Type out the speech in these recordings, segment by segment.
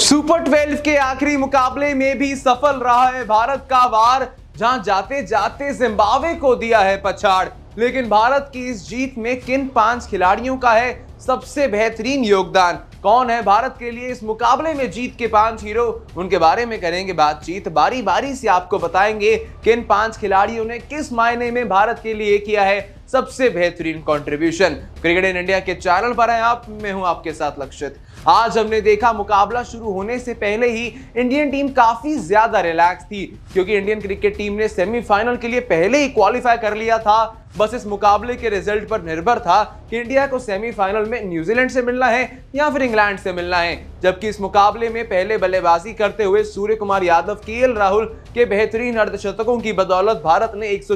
super twelve के आखिरी मुकाबले में भी सफल रहा है भारत का वार जहां जाते जाते जिम्बावे को दिया है पछाड़ लेकिन भारत की इस जीत में किन पांच खिलाड़ियों का है सबसे बेहतरीन योगदान कौन है भारत के लिए इस मुकाबले में जीत के पांच हीरो उनके बारे में करेंगे बातचीत बारी बारी से आपको बताएंगे किन पांच खिलाड़ियों ने किस मायने में भारत के लिए किया है सबसे बेहतरीन कॉन्ट्रीब्यूशन क्रिकेट इन इंडिया के चैनल पर है आप मैं हूं आपके साथ लक्षित आज हमने देखा मुकाबला शुरू होने से पहले ही इंडियन टीम काफी ज्यादा रिलैक्स थी क्योंकि इंडियन क्रिकेट टीम ने सेमीफाइनल के लिए पहले ही क्वालिफाई कर लिया था बस इस मुकाबले के रिजल्ट पर निर्भर था कि इंडिया को सेमीफाइनल में न्यूजीलैंड से मिलना है या फिर इंग्लैंड से मिलना है जबकि इस मुकाबले में पहले बल्लेबाजी करते हुए सूर्य कुमार यादव के राहुल के बेहतरीन अर्धशतकों की बदौलत भारत ने एक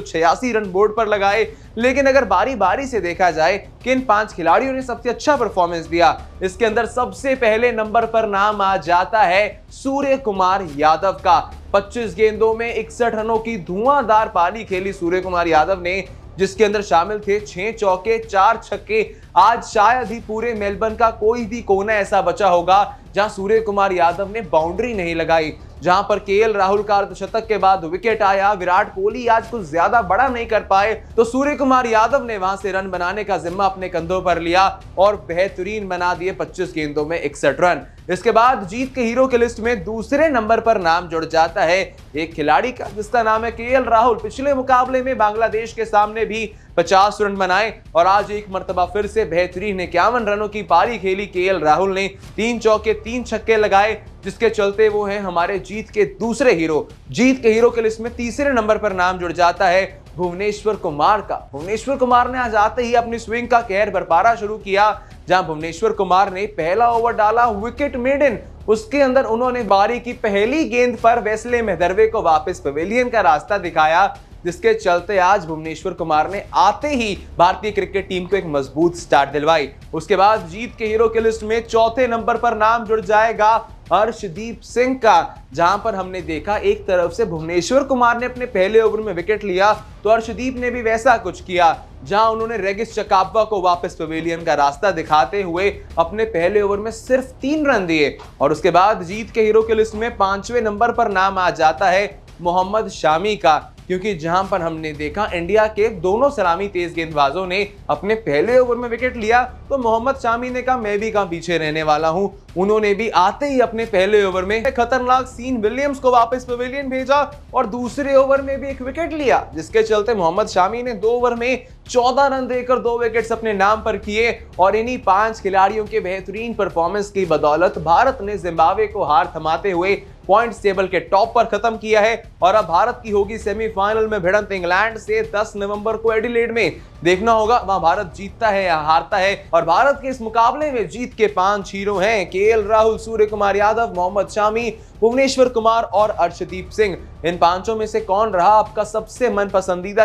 रन बोर्ड पर लगाए लेकिन अगर बारी बारी से देखा जाए कि इन पांच खिलाड़ियों ने सबसे अच्छा परफॉर्मेंस दिया इसके अंदर सबसे पहले नंबर पर नाम आ जाता है सूर्य कुमार यादव का 25 गेंदों में इकसठ रनों की धुआंधार पारी खेली सूर्य कुमार यादव ने जिसके अंदर शामिल थे छह चौके चार छक्के आज शायद ही पूरे मेलबर्न का कोई भी कोना ऐसा बचा होगा जहां सूर्य कुमार यादव ने बाउंड्री नहीं लगाई जहां पर केएल राहुल का अर्धशतक के बाद विकेट आया विराट कोहली आज कुछ ज्यादा बड़ा नहीं कर पाए तो सूर्य कुमार यादव ने वहां से रन बनाने का जिम्मा अपने कंधों पर लिया और बेहतरीन बना दिए 25 गेंदों में इकसठ रन इसके बाद जीत के हीरो के लिस्ट में दूसरे नंबर पर नाम जुड़ जाता है एक खिलाड़ी का जिसका नाम है के राहुल पिछले मुकाबले में बांग्लादेश के सामने भी 50 रन बनाए और आज एक मरतबा फिर से बेहतरीन इक्यावन रनों की पारी खेली के राहुल ने तीन चौके तीन छक्के लगाए जिसके चलते वो हैं हमारे जीत के दूसरे हीरो जीत के हीरो के लिस्ट में तीसरे नंबर पर नाम जुड़ जाता है भुवनेश्वर कुमार का भुवनेश्वर कुमार ने आज आते ही अपनी स्विंग का कहर बरपारा शुरू किया जहां भुवनेश्वर कुमार ने पहला ओवर डाला विकेट मेडन उसके अंदर उन्होंने बारी की पहली गेंद पर वेस्ले मेहदरवे को वापस पवेलियन का रास्ता दिखाया जिसके चलते आज भुवनेश्वर कुमार ने आते ही भारतीय क्रिकेट टीम को एक मजबूत स्टार्ट दिलवाई उसके बाद जीत के हीरो की लिस्ट में चौथे नंबर पर नाम जुड़ जाएगा हर्षदीप सिंह का जहां पर हमने देखा एक तरफ से भुवनेश्वर कुमार ने अपने पहले ओवर में विकेट लिया तो हर्षदीप ने भी वैसा कुछ किया जहां उन्होंने रेगिस चकापवा को वापस पवेलियन का रास्ता दिखाते हुए अपने पहले ओवर में सिर्फ तीन रन दिए और उसके बाद जीत के हीरो की लिस्ट में पांचवें नंबर पर नाम आ जाता है मोहम्मद शामी का क्योंकि जहां पर हमने देखा इंडिया के दोनों सलामी तेज गेंदबाजों ने अपने पहले ओवर में विकेट लिया तो मोहम्मद शामी ने कहा मैं भी कहा पीछे रहने वाला हूं उन्होंने भी आते ही अपने पहले ओवर में खतरनाक सीन विलियम्स को वापस पवेलियन भेजा और दूसरे ओवर में भी एक विकेट लिया जिसके चलते मोहम्मद शामी ने दो ओवर में चौदह रन देकर दो विकेट्स अपने नाम पर किए और इन्हीं पांच खिलाड़ियों के बेहतरीन परफॉर्मेंस की बदौलत भारत ने जिम्बावे को हार थमाते हुए पॉइंट्स टेबल के टॉप पर खत्म किया है और अब भारत की होगी सेमीफाइनल में भिड़ंत इंग्लैंड से 10 नवंबर को एडिलेड में देखना होगा वहां भारत जीतता है या हारता है और भारत के इस मुकाबले में जीत के पांच हीरो हैं के राहुल सूर्य कुमार यादव मोहम्मद शामी भुवनेश्वर कुमार और अर्षदीप सिंह इन पांचों में से कौन रहा आपका सबसे मन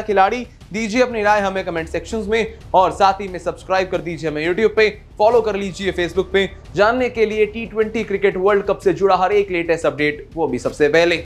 खिलाड़ी दीजिए अपनी राय हमें कमेंट सेक्शन में और साथ ही में सब्सक्राइब कर दीजिए हमें यूट्यूब पे फॉलो कर लीजिए फेसबुक पे जानने के लिए टी क्रिकेट वर्ल्ड कप से जुड़ा हर एक लेटेस्ट अपडेट वो भी सबसे पहले